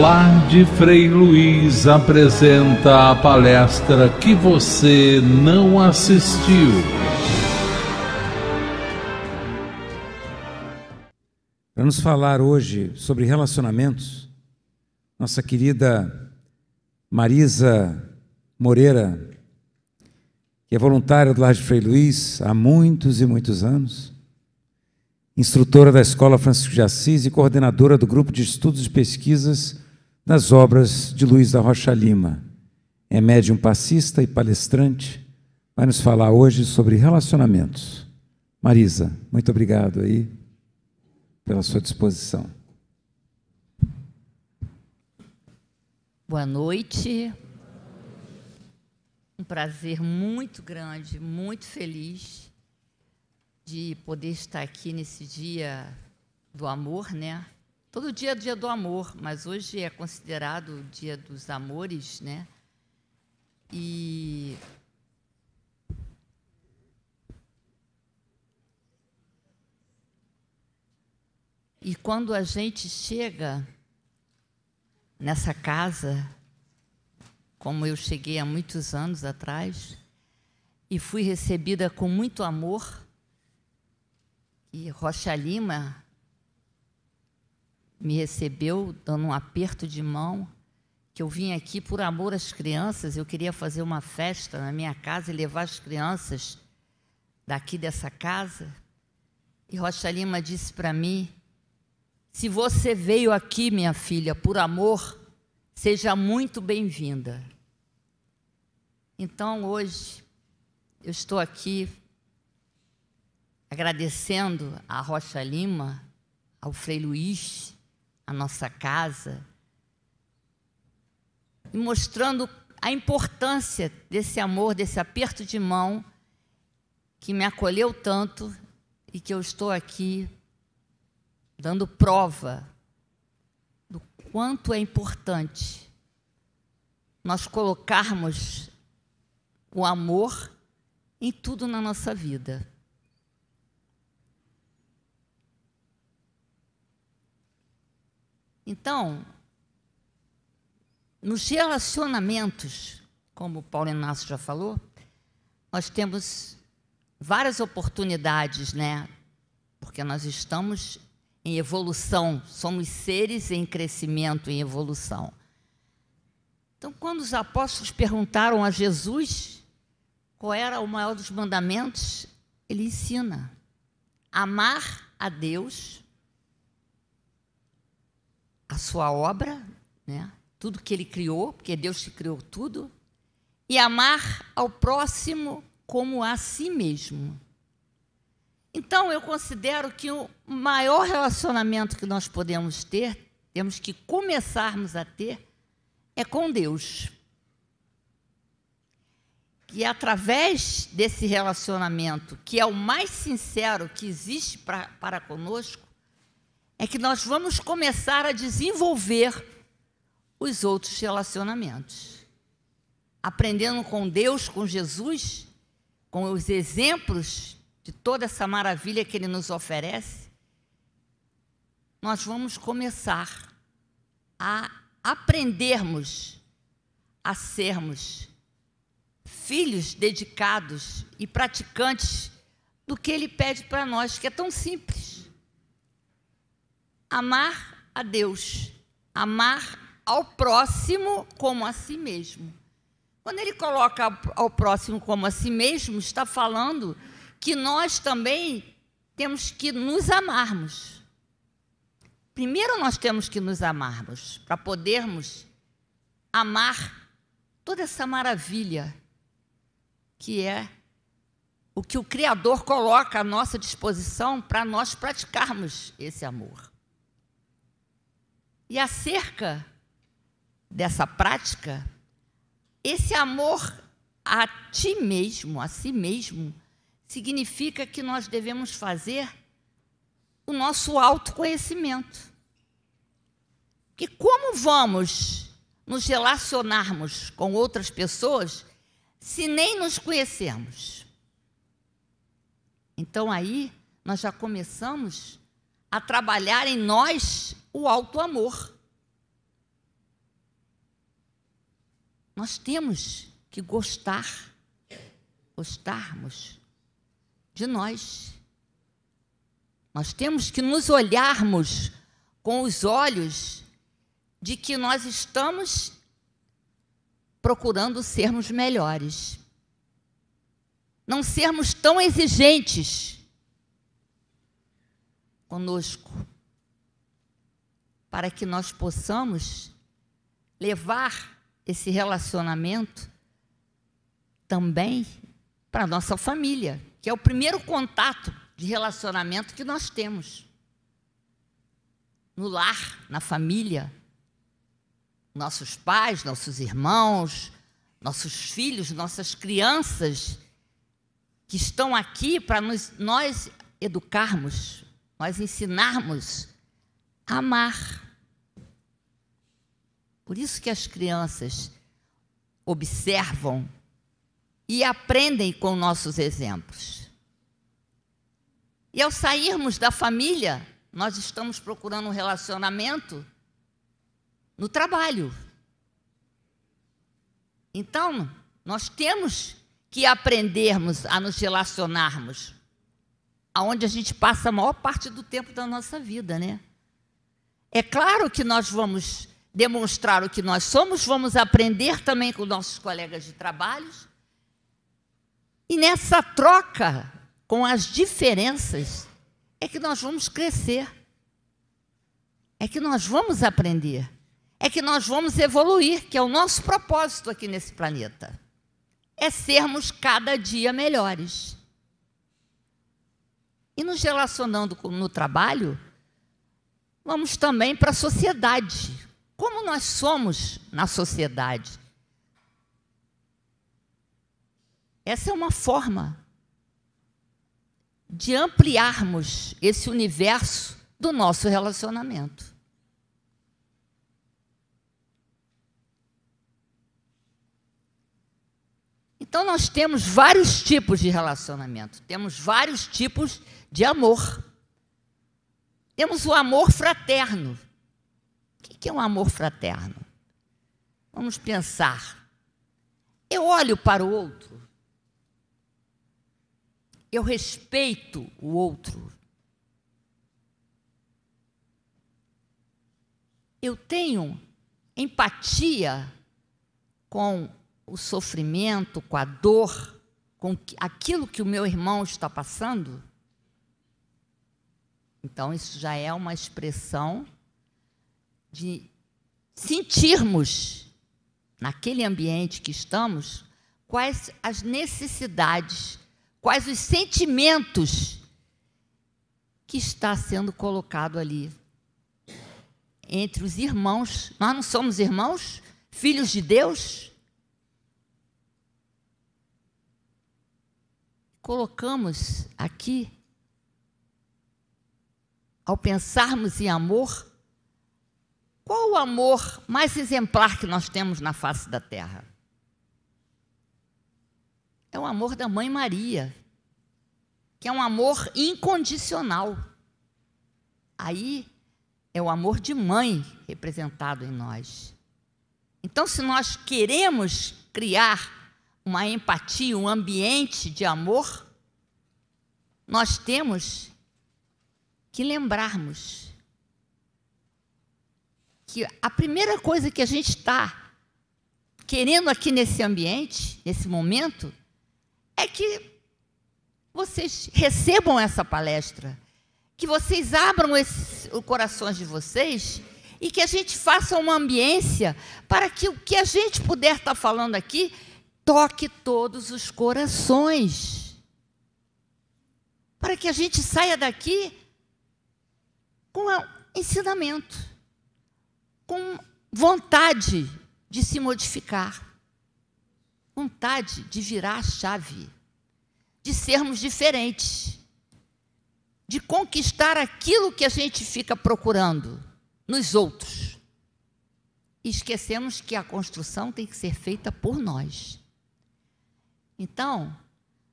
Lar de Frei Luiz apresenta a palestra que você não assistiu. Para nos falar hoje sobre relacionamentos, nossa querida Marisa Moreira, que é voluntária do Lar de Frei Luiz há muitos e muitos anos, instrutora da Escola Francisco de Assis e coordenadora do Grupo de Estudos e Pesquisas nas obras de Luiz da Rocha Lima. É médium passista e palestrante, vai nos falar hoje sobre relacionamentos. Marisa, muito obrigado aí pela sua disposição. Boa noite. Um prazer muito grande, muito feliz de poder estar aqui nesse dia do amor, né? Todo dia é dia do amor, mas hoje é considerado o dia dos amores, né? E E quando a gente chega nessa casa, como eu cheguei há muitos anos atrás, e fui recebida com muito amor, e Rocha Lima me recebeu dando um aperto de mão, que eu vim aqui por amor às crianças, eu queria fazer uma festa na minha casa e levar as crianças daqui dessa casa. E Rocha Lima disse para mim: se você veio aqui, minha filha, por amor, seja muito bem-vinda. Então hoje eu estou aqui agradecendo a Rocha Lima, ao Frei Luiz, a nossa casa, e mostrando a importância desse amor, desse aperto de mão que me acolheu tanto e que eu estou aqui dando prova do quanto é importante nós colocarmos o amor em tudo na nossa vida. Então, nos relacionamentos, como Paulo Inácio já falou, nós temos várias oportunidades, né? Porque nós estamos em evolução, somos seres em crescimento, em evolução. Então, quando os apóstolos perguntaram a Jesus qual era o maior dos mandamentos, ele ensina: amar a Deus a sua obra, né? tudo que ele criou, porque Deus te criou tudo, e amar ao próximo como a si mesmo. Então, eu considero que o maior relacionamento que nós podemos ter, temos que começarmos a ter, é com Deus. E através desse relacionamento, que é o mais sincero que existe pra, para conosco, é que nós vamos começar a desenvolver os outros relacionamentos. Aprendendo com Deus, com Jesus, com os exemplos de toda essa maravilha que Ele nos oferece, nós vamos começar a aprendermos a sermos filhos dedicados e praticantes do que Ele pede para nós, que é tão simples amar a Deus, amar ao próximo como a si mesmo. Quando ele coloca ao próximo como a si mesmo, está falando que nós também temos que nos amarmos. Primeiro nós temos que nos amarmos para podermos amar toda essa maravilha que é o que o Criador coloca à nossa disposição para nós praticarmos esse amor. E acerca dessa prática, esse amor a ti mesmo, a si mesmo, significa que nós devemos fazer o nosso autoconhecimento. Que como vamos nos relacionarmos com outras pessoas se nem nos conhecemos? Então aí nós já começamos a trabalhar em nós o alto amor. Nós temos que gostar, gostarmos de nós. Nós temos que nos olharmos com os olhos de que nós estamos procurando sermos melhores. Não sermos tão exigentes conosco para que nós possamos levar esse relacionamento também para a nossa família, que é o primeiro contato de relacionamento que nós temos. No lar, na família, nossos pais, nossos irmãos, nossos filhos, nossas crianças que estão aqui para nós, nós educarmos, nós ensinarmos amar. Por isso que as crianças observam e aprendem com nossos exemplos. E ao sairmos da família, nós estamos procurando um relacionamento no trabalho. Então, nós temos que aprendermos a nos relacionarmos, aonde a gente passa a maior parte do tempo da nossa vida, né? É claro que nós vamos demonstrar o que nós somos, vamos aprender também com nossos colegas de trabalho. E nessa troca com as diferenças é que nós vamos crescer. É que nós vamos aprender. É que nós vamos evoluir, que é o nosso propósito aqui nesse planeta. É sermos cada dia melhores. E nos relacionando com, no trabalho, vamos também para a sociedade. Como nós somos na sociedade? Essa é uma forma de ampliarmos esse universo do nosso relacionamento. Então, nós temos vários tipos de relacionamento, temos vários tipos de amor. Temos o amor fraterno. O que é um amor fraterno? Vamos pensar. Eu olho para o outro. Eu respeito o outro. Eu tenho empatia com o sofrimento, com a dor, com aquilo que o meu irmão está passando. Então, isso já é uma expressão de sentirmos, naquele ambiente que estamos, quais as necessidades, quais os sentimentos que está sendo colocado ali. Entre os irmãos, nós não somos irmãos? Filhos de Deus? Colocamos aqui ao pensarmos em amor, qual o amor mais exemplar que nós temos na face da terra? É o amor da Mãe Maria, que é um amor incondicional. Aí é o amor de mãe representado em nós. Então, se nós queremos criar uma empatia, um ambiente de amor, nós temos que lembrarmos que a primeira coisa que a gente está querendo aqui nesse ambiente, nesse momento, é que vocês recebam essa palestra, que vocês abram os o coração de vocês e que a gente faça uma ambiência para que o que a gente puder estar tá falando aqui toque todos os corações. Para que a gente saia daqui com ensinamento, com vontade de se modificar, vontade de virar a chave, de sermos diferentes, de conquistar aquilo que a gente fica procurando nos outros. E esquecemos que a construção tem que ser feita por nós. Então,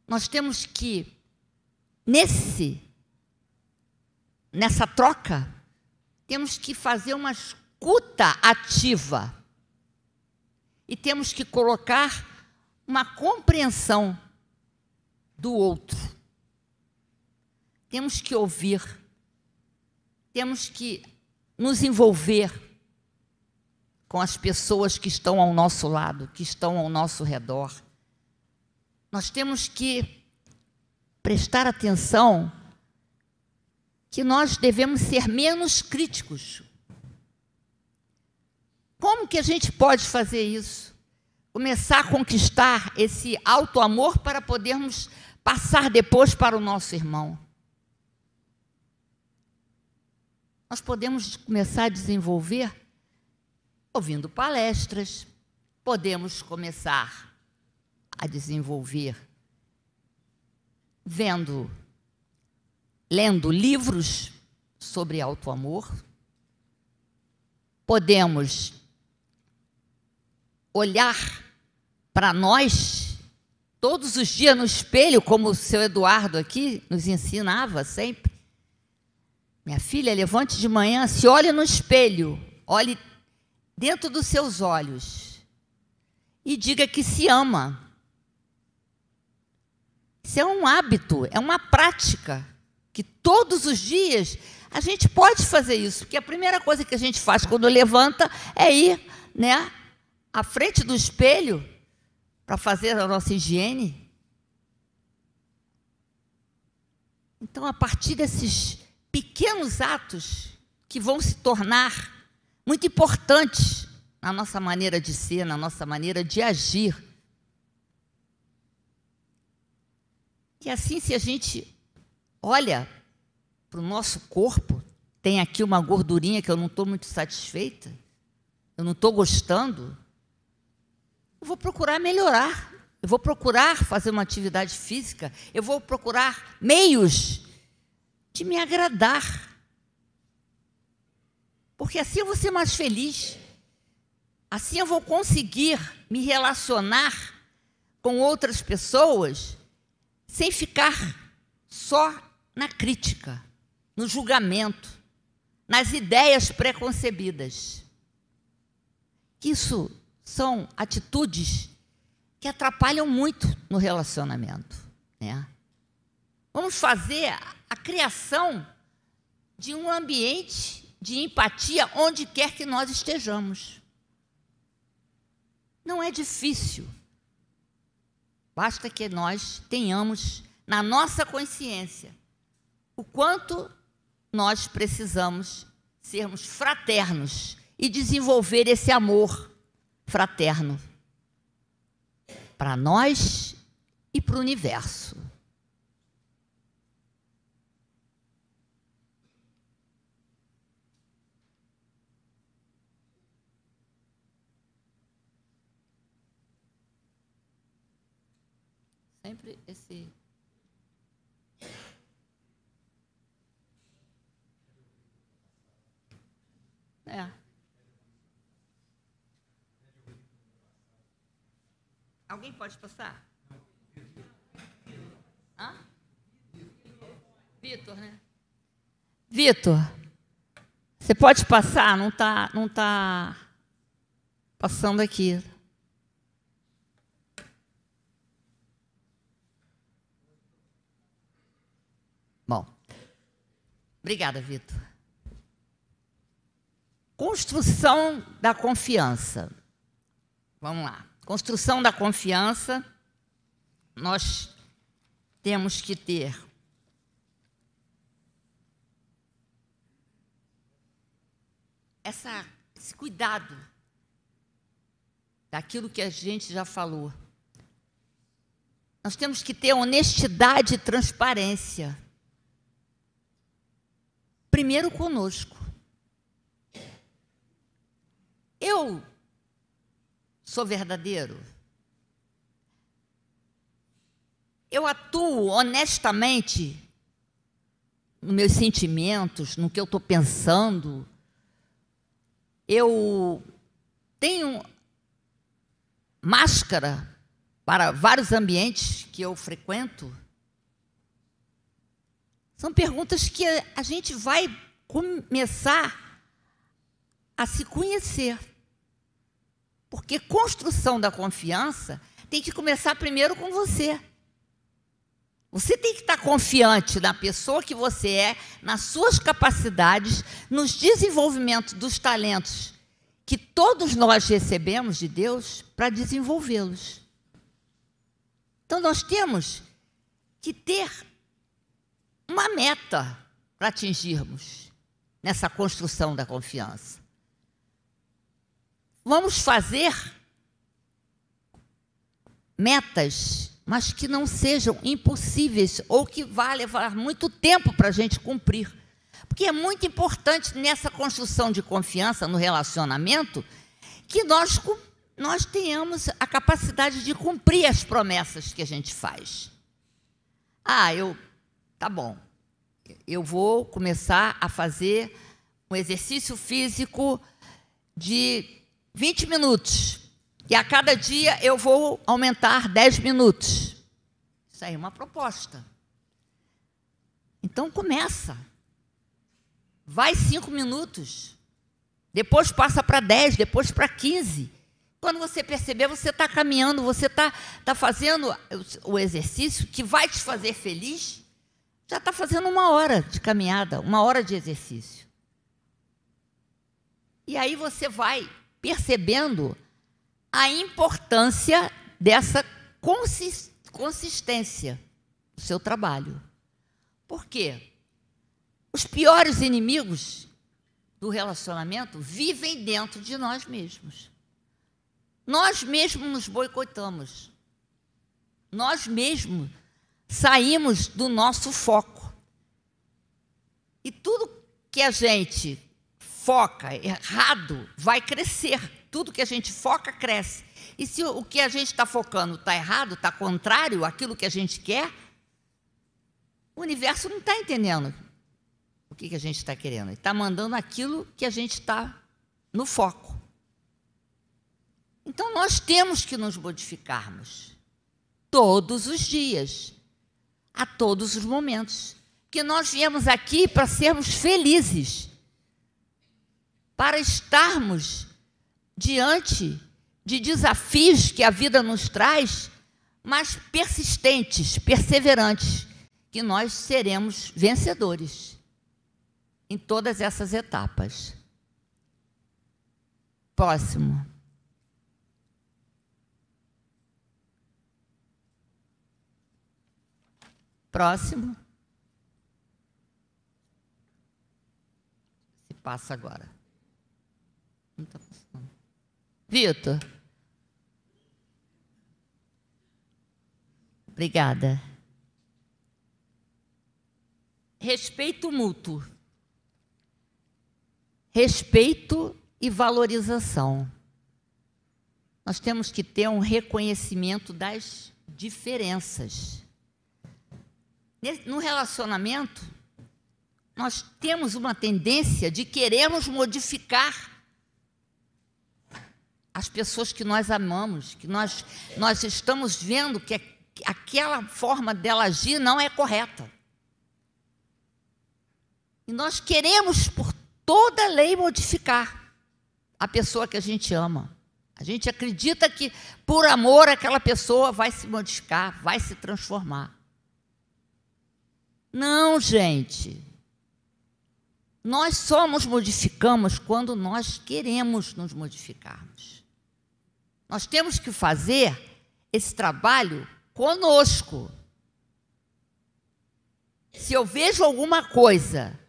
nós temos que, nesse nessa troca, temos que fazer uma escuta ativa e temos que colocar uma compreensão do outro. Temos que ouvir, temos que nos envolver com as pessoas que estão ao nosso lado, que estão ao nosso redor. Nós temos que prestar atenção que nós devemos ser menos críticos. Como que a gente pode fazer isso? Começar a conquistar esse alto amor para podermos passar depois para o nosso irmão. Nós podemos começar a desenvolver ouvindo palestras, podemos começar a desenvolver vendo lendo livros sobre auto-amor, podemos olhar para nós todos os dias no espelho, como o seu Eduardo aqui nos ensinava sempre. Minha filha, levante de manhã, se olhe no espelho, olhe dentro dos seus olhos e diga que se ama. Isso é um hábito, é uma prática que todos os dias a gente pode fazer isso, porque a primeira coisa que a gente faz quando levanta é ir né, à frente do espelho para fazer a nossa higiene. Então, a partir desses pequenos atos que vão se tornar muito importantes na nossa maneira de ser, na nossa maneira de agir. E assim, se a gente olha para o nosso corpo, tem aqui uma gordurinha que eu não estou muito satisfeita, eu não estou gostando, eu vou procurar melhorar, eu vou procurar fazer uma atividade física, eu vou procurar meios de me agradar. Porque assim eu vou ser mais feliz, assim eu vou conseguir me relacionar com outras pessoas sem ficar só na crítica, no julgamento, nas ideias preconcebidas. Isso são atitudes que atrapalham muito no relacionamento. Né? Vamos fazer a criação de um ambiente de empatia onde quer que nós estejamos. Não é difícil. Basta que nós tenhamos na nossa consciência o quanto nós precisamos sermos fraternos e desenvolver esse amor fraterno para nós e para o universo. Sempre É. Alguém pode passar? Hã? Vitor, né? Vitor, você pode passar? Não está não tá passando aqui. Bom, obrigada, Vitor. Construção da confiança. Vamos lá. Construção da confiança, nós temos que ter essa, esse cuidado daquilo que a gente já falou. Nós temos que ter honestidade e transparência. Primeiro conosco. Eu sou verdadeiro? Eu atuo honestamente nos meus sentimentos, no que eu estou pensando? Eu tenho máscara para vários ambientes que eu frequento? São perguntas que a gente vai começar a se conhecer. Porque construção da confiança tem que começar primeiro com você. Você tem que estar confiante na pessoa que você é, nas suas capacidades, nos desenvolvimento dos talentos que todos nós recebemos de Deus para desenvolvê-los. Então nós temos que ter uma meta para atingirmos nessa construção da confiança. Vamos fazer metas, mas que não sejam impossíveis ou que vá levar muito tempo para a gente cumprir. Porque é muito importante nessa construção de confiança no relacionamento que nós, nós tenhamos a capacidade de cumprir as promessas que a gente faz. Ah, eu. Tá bom. Eu vou começar a fazer um exercício físico de 20 minutos. E a cada dia eu vou aumentar 10 minutos. Isso aí é uma proposta. Então começa. Vai 5 minutos. Depois passa para 10, depois para 15. Quando você perceber, você está caminhando, você está tá fazendo o exercício que vai te fazer feliz. Já está fazendo uma hora de caminhada, uma hora de exercício. E aí você vai percebendo a importância dessa consistência do seu trabalho. Por quê? Os piores inimigos do relacionamento vivem dentro de nós mesmos. Nós mesmos nos boicotamos. Nós mesmos saímos do nosso foco. E tudo que a gente foca errado, vai crescer. Tudo que a gente foca, cresce. E se o que a gente está focando está errado, está contrário àquilo que a gente quer, o universo não está entendendo o que, que a gente está querendo. Está mandando aquilo que a gente está no foco. Então nós temos que nos modificarmos todos os dias, a todos os momentos. Que nós viemos aqui para sermos felizes para estarmos diante de desafios que a vida nos traz, mas persistentes, perseverantes, que nós seremos vencedores em todas essas etapas. Próximo. Próximo. Se passa agora. Não está funcionando. Vitor. Obrigada. Respeito mútuo. Respeito e valorização. Nós temos que ter um reconhecimento das diferenças. No relacionamento, nós temos uma tendência de queremos modificar as pessoas que nós amamos, que nós, nós estamos vendo é, que aquela forma dela agir não é correta. E nós queremos, por toda lei, modificar a pessoa que a gente ama. A gente acredita que, por amor, aquela pessoa vai se modificar, vai se transformar. Não, gente. Nós só nos modificamos quando nós queremos nos modificar. Nós temos que fazer esse trabalho conosco. Se eu vejo alguma coisa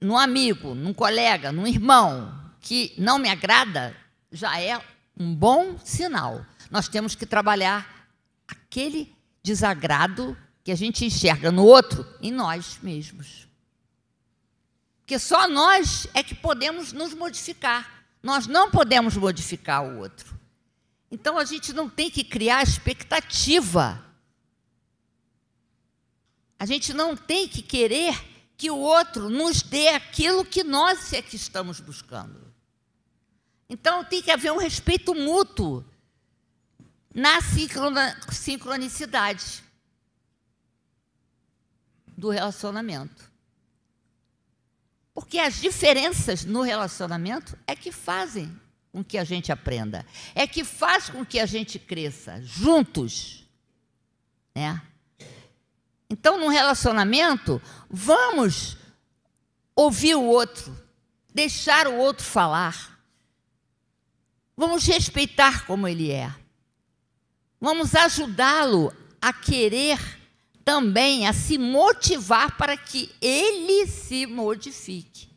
num amigo, num colega, num irmão que não me agrada, já é um bom sinal. Nós temos que trabalhar aquele desagrado que a gente enxerga no outro em nós mesmos. Porque só nós é que podemos nos modificar. Nós não podemos modificar o outro. Então a gente não tem que criar expectativa. A gente não tem que querer que o outro nos dê aquilo que nós é que estamos buscando. Então tem que haver um respeito mútuo na sincronicidade do relacionamento. Porque as diferenças no relacionamento é que fazem com que a gente aprenda, é que faz com que a gente cresça juntos, né? Então, num relacionamento, vamos ouvir o outro, deixar o outro falar. Vamos respeitar como ele é. Vamos ajudá-lo a querer também a se motivar para que ele se modifique.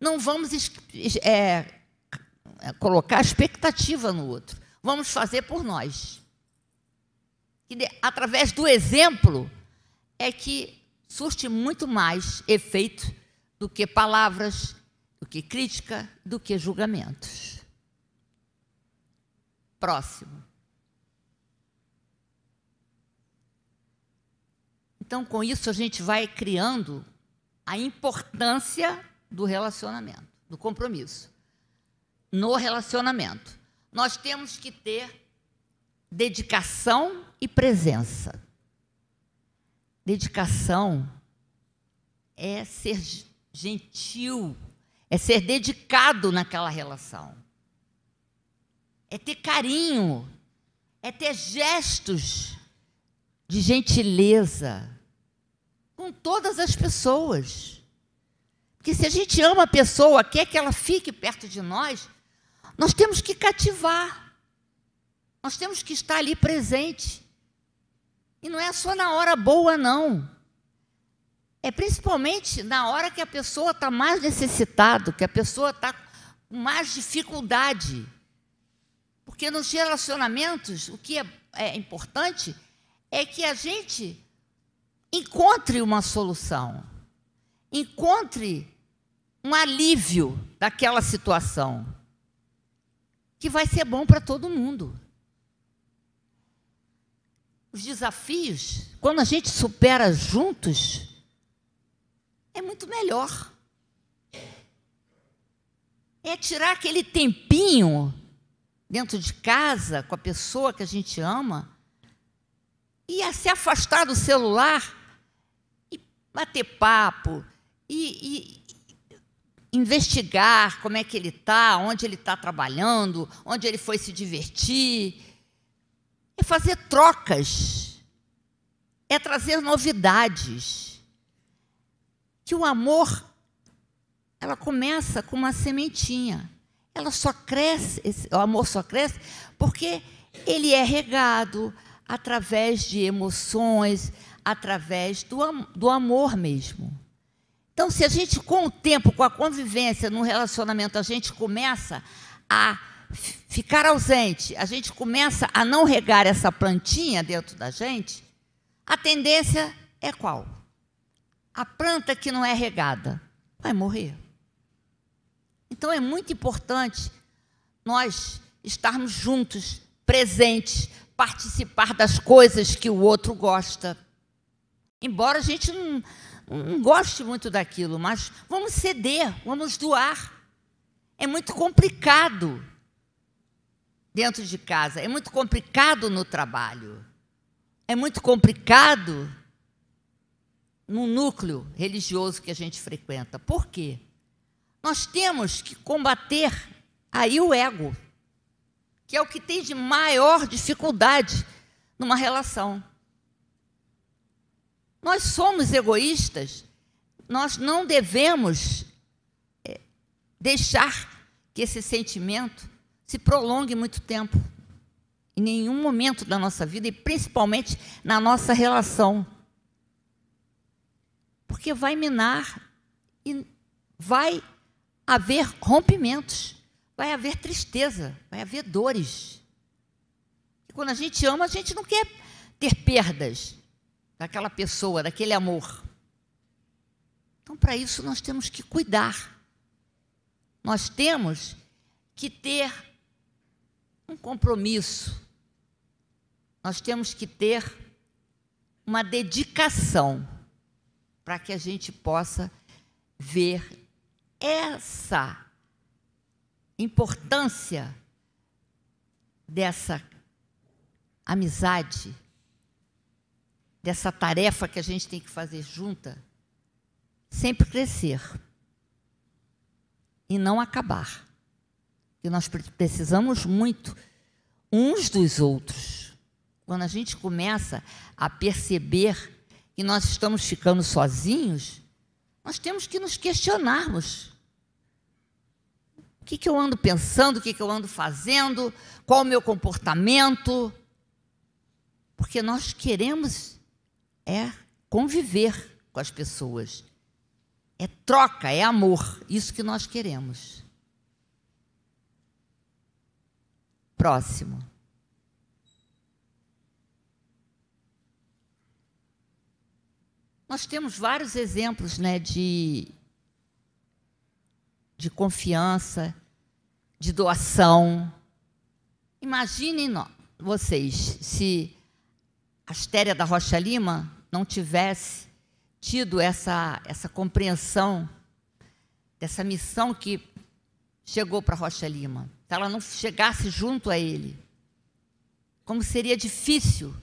Não vamos é, colocar expectativa no outro. Vamos fazer por nós. E, através do exemplo é que surte muito mais efeito do que palavras, do que crítica, do que julgamentos. Próximo. Então, com isso, a gente vai criando a importância do relacionamento, do compromisso. No relacionamento, nós temos que ter dedicação e presença. Dedicação é ser gentil, é ser dedicado naquela relação, é ter carinho, é ter gestos de gentileza, com todas as pessoas. Porque se a gente ama a pessoa, quer que ela fique perto de nós, nós temos que cativar. Nós temos que estar ali presente. E não é só na hora boa, não. É principalmente na hora que a pessoa está mais necessitada, que a pessoa está com mais dificuldade. Porque nos relacionamentos, o que é, é importante é que a gente encontre uma solução, encontre um alívio daquela situação, que vai ser bom para todo mundo. Os desafios, quando a gente supera juntos, é muito melhor. É tirar aquele tempinho dentro de casa com a pessoa que a gente ama e a se afastar do celular bater papo e, e investigar como é que ele está, onde ele está trabalhando, onde ele foi se divertir. É fazer trocas. É trazer novidades. Que o amor, ela começa com uma sementinha. Ela só cresce, esse, o amor só cresce porque ele é regado através de emoções, através do, do amor mesmo. Então, se a gente, com o tempo, com a convivência, num relacionamento, a gente começa a ficar ausente, a gente começa a não regar essa plantinha dentro da gente, a tendência é qual? A planta que não é regada vai morrer. Então é muito importante nós estarmos juntos, presentes, participar das coisas que o outro gosta. Embora a gente não, não goste muito daquilo, mas vamos ceder, vamos doar. É muito complicado dentro de casa, é muito complicado no trabalho, é muito complicado no núcleo religioso que a gente frequenta. Por quê? Nós temos que combater aí o ego, que é o que tem de maior dificuldade numa relação. Nós somos egoístas, nós não devemos é, deixar que esse sentimento se prolongue muito tempo, em nenhum momento da nossa vida e principalmente na nossa relação. Porque vai minar e vai haver rompimentos, vai haver tristeza, vai haver dores. E quando a gente ama, a gente não quer ter perdas daquela pessoa, daquele amor. Então, para isso, nós temos que cuidar. Nós temos que ter um compromisso. Nós temos que ter uma dedicação para que a gente possa ver essa importância dessa amizade dessa tarefa que a gente tem que fazer junta, sempre crescer e não acabar. E nós precisamos muito uns dos outros. Quando a gente começa a perceber que nós estamos ficando sozinhos, nós temos que nos questionarmos. O que, que eu ando pensando, o que, que eu ando fazendo, qual o meu comportamento? Porque nós queremos é conviver com as pessoas. É troca, é amor. Isso que nós queremos. Próximo. Nós temos vários exemplos né, de, de confiança, de doação. Imaginem vocês se Astéria da Rocha Lima não tivesse tido essa, essa compreensão dessa missão que chegou para Rocha Lima, se ela não chegasse junto a ele, como seria difícil.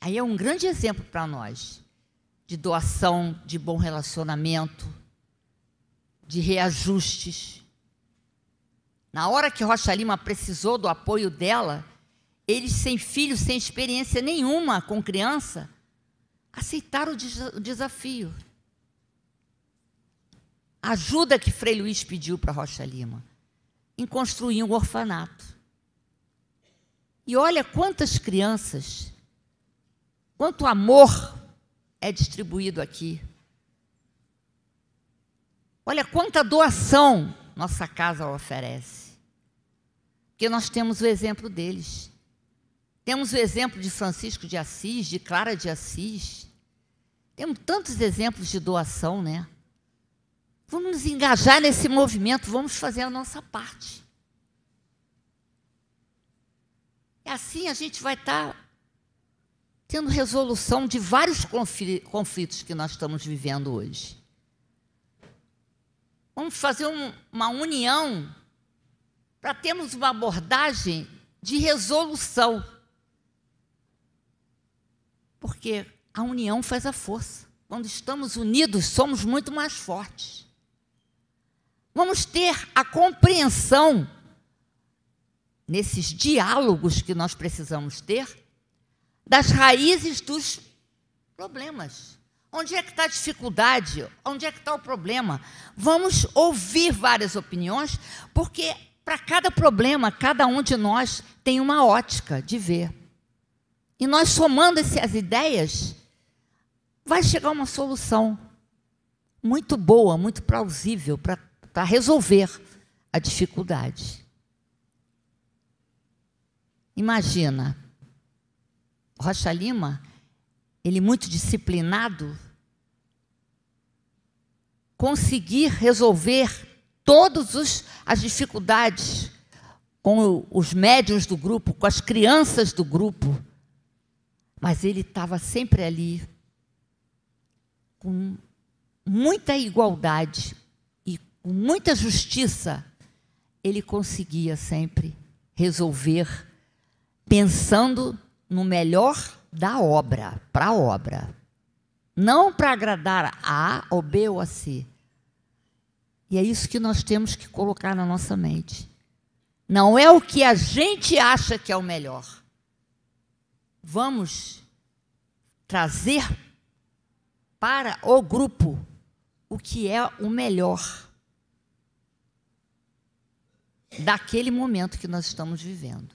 Aí é um grande exemplo para nós de doação, de bom relacionamento, de reajustes. Na hora que Rocha Lima precisou do apoio dela, eles sem filhos, sem experiência nenhuma com criança, aceitaram o desafio. A ajuda que Frei Luiz pediu para Rocha Lima em construir um orfanato. E olha quantas crianças, quanto amor é distribuído aqui. Olha quanta doação nossa casa oferece. Porque nós temos o exemplo deles. Temos o exemplo de Francisco de Assis, de Clara de Assis. Temos tantos exemplos de doação, né? Vamos nos engajar nesse movimento, vamos fazer a nossa parte. E assim a gente vai estar tá tendo resolução de vários conflitos que nós estamos vivendo hoje. Vamos fazer um, uma união para termos uma abordagem de resolução porque a união faz a força. Quando estamos unidos, somos muito mais fortes. Vamos ter a compreensão nesses diálogos que nós precisamos ter das raízes dos problemas. Onde é que está a dificuldade? Onde é que está o problema? Vamos ouvir várias opiniões, porque para cada problema, cada um de nós tem uma ótica de ver. E nós somando essas ideias, vai chegar uma solução muito boa, muito plausível para resolver a dificuldade. Imagina, Rocha Lima, ele muito disciplinado, conseguir resolver todas as dificuldades com os médios do grupo, com as crianças do grupo, mas ele estava sempre ali com muita igualdade e com muita justiça. Ele conseguia sempre resolver pensando no melhor da obra, para a obra. Não para agradar a A ou B ou a C. E é isso que nós temos que colocar na nossa mente. Não é o que a gente acha que é o melhor vamos trazer para o grupo o que é o melhor daquele momento que nós estamos vivendo.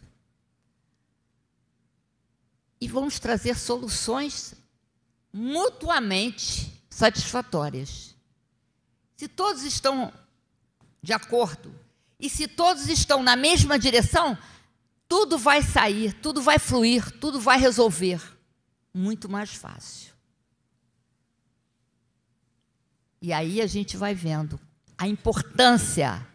E vamos trazer soluções mutuamente satisfatórias. Se todos estão de acordo e se todos estão na mesma direção, tudo vai sair, tudo vai fluir, tudo vai resolver. Muito mais fácil. E aí a gente vai vendo a importância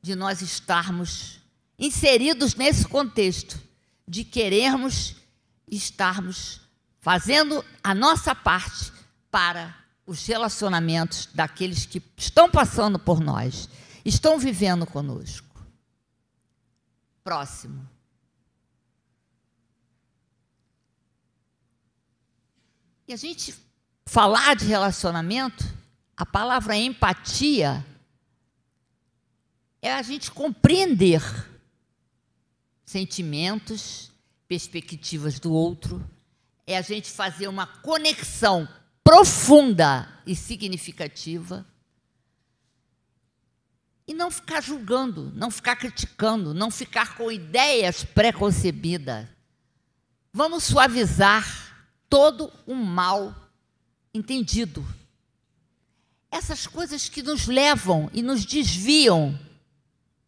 de nós estarmos inseridos nesse contexto, de querermos estarmos fazendo a nossa parte para os relacionamentos daqueles que estão passando por nós, estão vivendo conosco próximo. E a gente falar de relacionamento, a palavra empatia é a gente compreender sentimentos, perspectivas do outro, é a gente fazer uma conexão profunda e significativa e não ficar julgando, não ficar criticando, não ficar com ideias preconcebidas. Vamos suavizar todo o mal entendido. Essas coisas que nos levam e nos desviam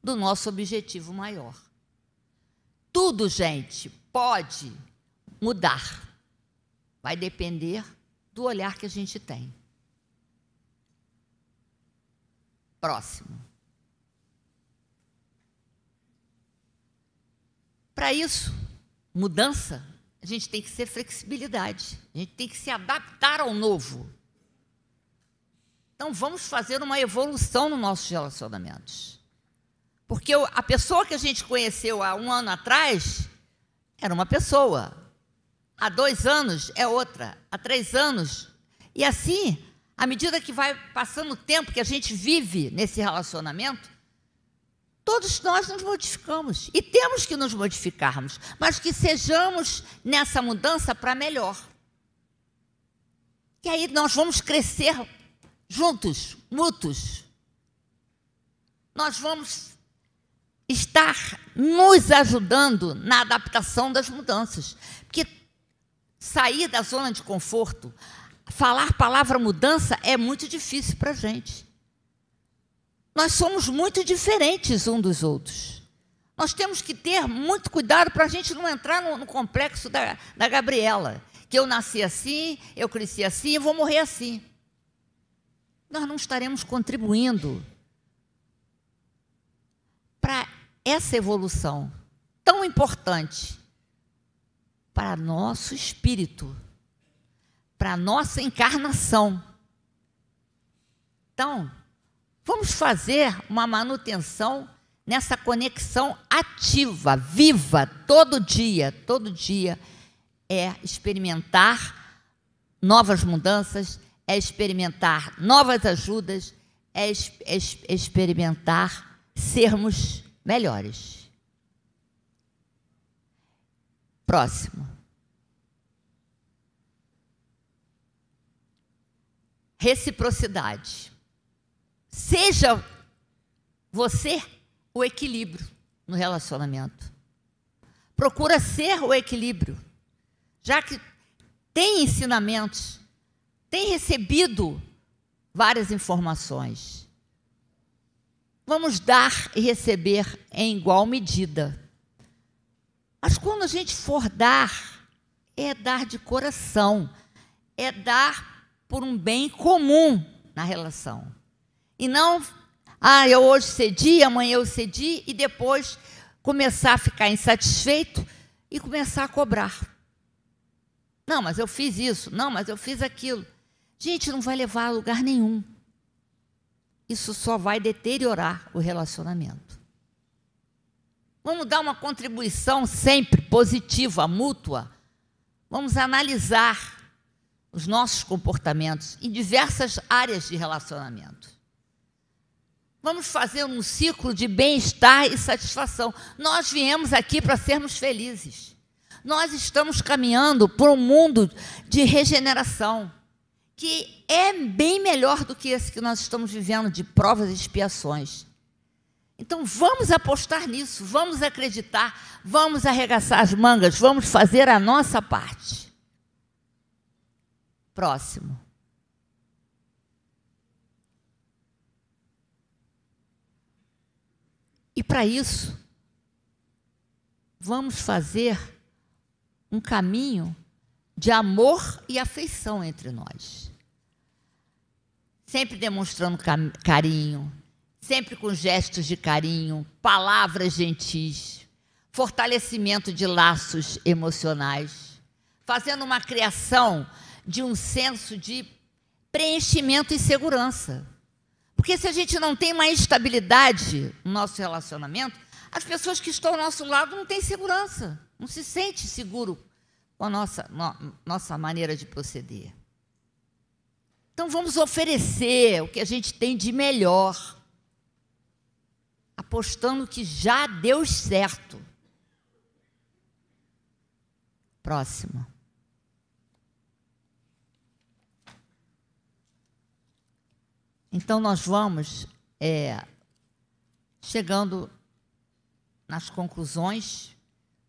do nosso objetivo maior. Tudo, gente, pode mudar. Vai depender do olhar que a gente tem. Próximo. Para isso, mudança, a gente tem que ser flexibilidade, a gente tem que se adaptar ao novo. Então vamos fazer uma evolução nos nossos relacionamentos. Porque a pessoa que a gente conheceu há um ano atrás era uma pessoa. Há dois anos é outra. Há três anos. E assim, à medida que vai passando o tempo que a gente vive nesse relacionamento, Todos nós nos modificamos e temos que nos modificarmos, mas que sejamos nessa mudança para melhor. Que aí nós vamos crescer juntos, mútuos. Nós vamos estar nos ajudando na adaptação das mudanças. Porque sair da zona de conforto, falar palavra mudança é muito difícil para a gente nós somos muito diferentes um dos outros. Nós temos que ter muito cuidado para a gente não entrar no, no complexo da, da Gabriela, que eu nasci assim, eu cresci assim e vou morrer assim. Nós não estaremos contribuindo para essa evolução tão importante para nosso espírito, para nossa encarnação. Então, Vamos fazer uma manutenção nessa conexão ativa, viva, todo dia. Todo dia é experimentar novas mudanças, é experimentar novas ajudas, é, es é, é experimentar sermos melhores. Próximo. Reciprocidade. Seja você o equilíbrio no relacionamento. Procura ser o equilíbrio, já que tem ensinamentos, tem recebido várias informações. Vamos dar e receber em igual medida. Mas quando a gente for dar, é dar de coração, é dar por um bem comum na relação. E não, ah, eu hoje cedi, amanhã eu cedi, e depois começar a ficar insatisfeito e começar a cobrar. Não, mas eu fiz isso, não, mas eu fiz aquilo. Gente, não vai levar a lugar nenhum. Isso só vai deteriorar o relacionamento. Vamos dar uma contribuição sempre positiva, mútua. Vamos analisar os nossos comportamentos em diversas áreas de relacionamento. Vamos fazer um ciclo de bem-estar e satisfação. Nós viemos aqui para sermos felizes. Nós estamos caminhando para um mundo de regeneração, que é bem melhor do que esse que nós estamos vivendo de provas e expiações. Então vamos apostar nisso, vamos acreditar, vamos arregaçar as mangas, vamos fazer a nossa parte. Próximo. E para isso, vamos fazer um caminho de amor e afeição entre nós. Sempre demonstrando carinho, sempre com gestos de carinho, palavras gentis, fortalecimento de laços emocionais, fazendo uma criação de um senso de preenchimento e segurança. Porque se a gente não tem mais estabilidade no nosso relacionamento, as pessoas que estão ao nosso lado não têm segurança, não se sente seguro com a nossa, no, nossa maneira de proceder. Então vamos oferecer o que a gente tem de melhor, apostando que já deu certo. Próximo. Então, nós vamos é, chegando nas conclusões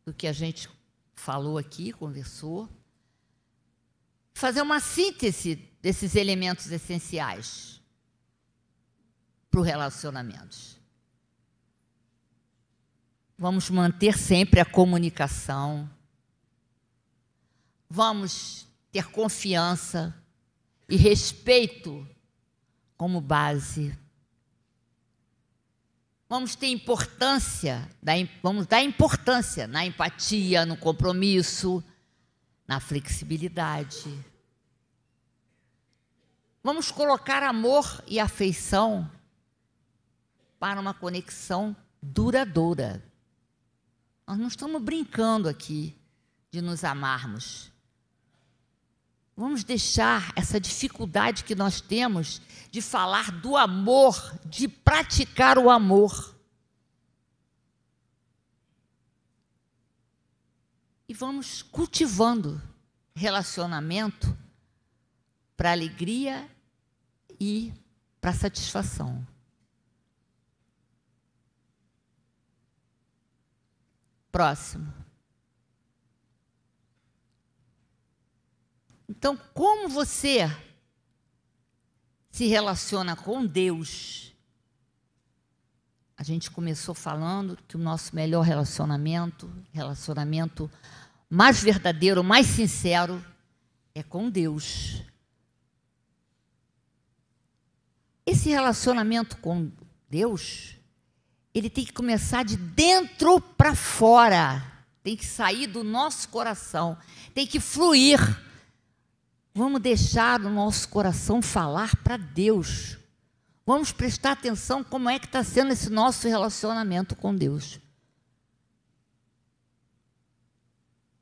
do que a gente falou aqui, conversou, fazer uma síntese desses elementos essenciais para os relacionamentos. Vamos manter sempre a comunicação. Vamos ter confiança e respeito como base. Vamos ter importância, vamos dar importância na empatia, no compromisso, na flexibilidade. Vamos colocar amor e afeição para uma conexão duradoura. Nós não estamos brincando aqui de nos amarmos. Vamos deixar essa dificuldade que nós temos de falar do amor, de praticar o amor. E vamos cultivando relacionamento para alegria e para satisfação. Próximo. Então, como você se relaciona com Deus? A gente começou falando que o nosso melhor relacionamento, relacionamento mais verdadeiro, mais sincero, é com Deus. Esse relacionamento com Deus, ele tem que começar de dentro para fora, tem que sair do nosso coração, tem que fluir. Vamos deixar o nosso coração falar para Deus. Vamos prestar atenção como é que está sendo esse nosso relacionamento com Deus.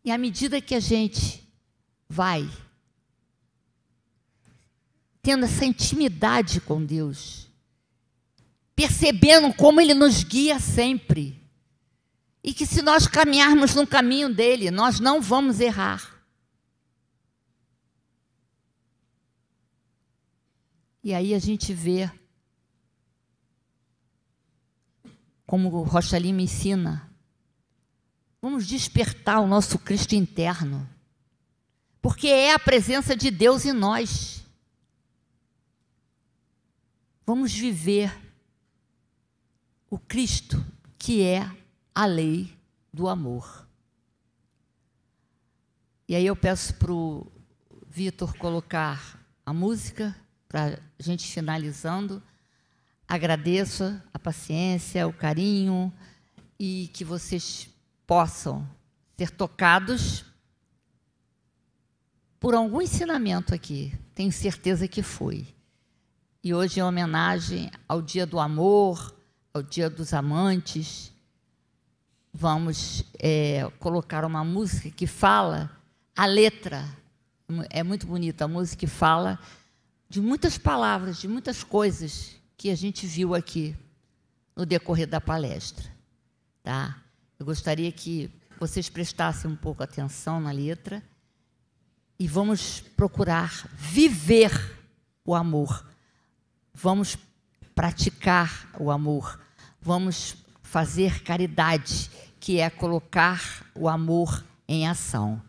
E à medida que a gente vai tendo essa intimidade com Deus, percebendo como Ele nos guia sempre, e que se nós caminharmos no caminho dele, nós não vamos errar. E aí a gente vê como o Rocha Lima ensina. Vamos despertar o nosso Cristo interno. Porque é a presença de Deus em nós. Vamos viver o Cristo, que é a lei do amor. E aí eu peço para o Vitor colocar a música para a gente finalizando, agradeço a paciência, o carinho e que vocês possam ser tocados por algum ensinamento aqui. Tenho certeza que foi. E hoje, em homenagem ao Dia do Amor, ao Dia dos Amantes, vamos é, colocar uma música que fala, a letra é muito bonita, a música que fala de muitas palavras, de muitas coisas que a gente viu aqui no decorrer da palestra. Tá? Eu gostaria que vocês prestassem um pouco atenção na letra e vamos procurar viver o amor. Vamos praticar o amor. Vamos fazer caridade, que é colocar o amor em ação.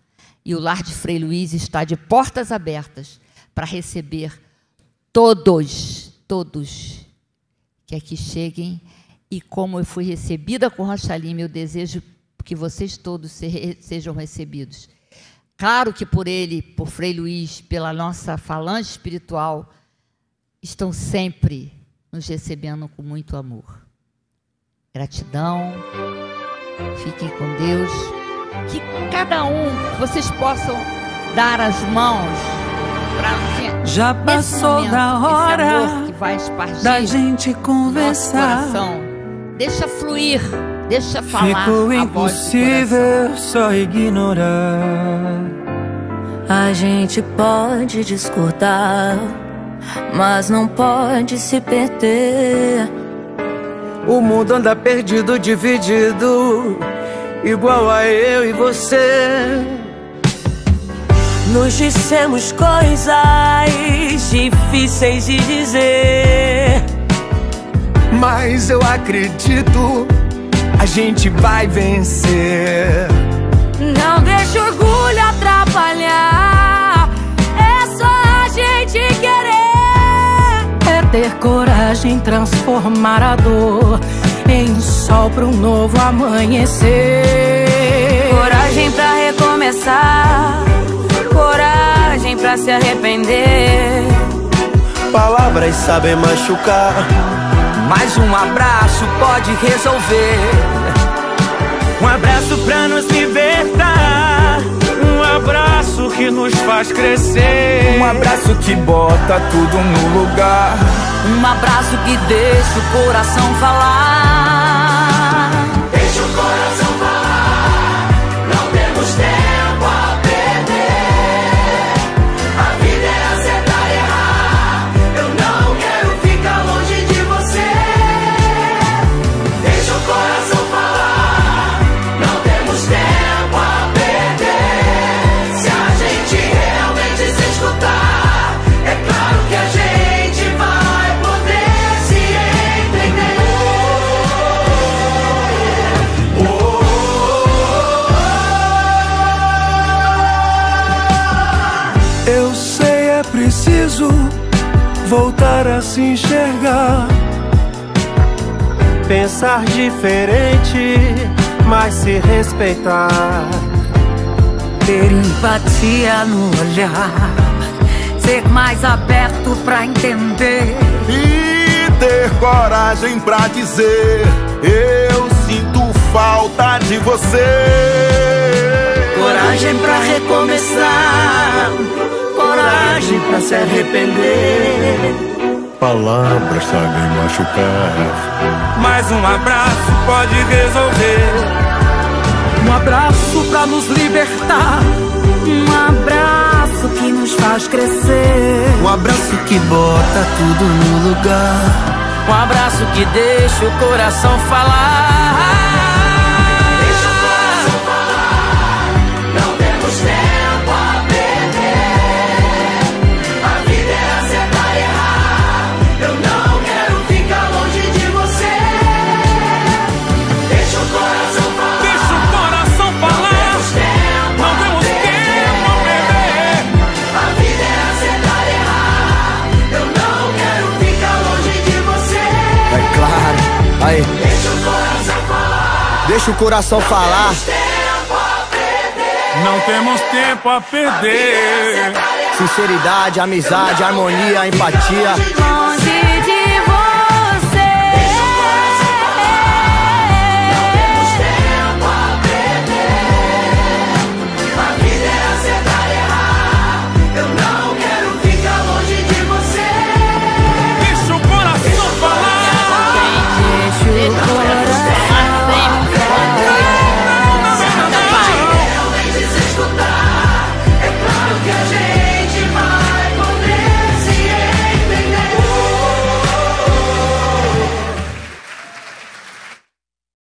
E o lar de Frei Luiz está de portas abertas para receber todos, todos que aqui cheguem e como eu fui recebida com Rochalim, eu desejo que vocês todos sejam recebidos. Claro que por ele, por Frei Luiz, pela nossa falange espiritual, estão sempre nos recebendo com muito amor. Gratidão, fiquem com Deus, que cada um vocês possam dar as mãos para se já passou momento, da hora da gente conversar. Deixa fluir, deixa falar. Ficou impossível só ignorar. A gente pode discordar, mas não pode se perder. O mundo anda perdido, dividido, igual a eu e você. Nós dissemos coisas difíceis de dizer. Mas eu acredito, a gente vai vencer. Não deixe orgulho atrapalhar, é só a gente querer. É ter coragem, transformar a dor em sol para um novo amanhecer. Coragem para recomeçar coragem pra se arrepender. Palavras sabem machucar, mas um abraço pode resolver. Um abraço pra nos libertar. Um abraço que nos faz crescer. Um abraço que bota tudo no lugar. Um abraço que deixa o coração falar. diferente, mas se respeitar. Ter empatia no olhar, ser mais aberto pra entender. E ter coragem pra dizer: Eu sinto falta de você. Coragem pra recomeçar, coragem pra se arrepender. Palavras sabem machucar. Mas um abraço pode resolver. Um abraço pra nos libertar. Um abraço que nos faz crescer. Um abraço que bota tudo no lugar. Um abraço que deixa o coração falar. deixa o coração falar. Não temos tempo a perder. Sinceridade, amizade, harmonia, empatia.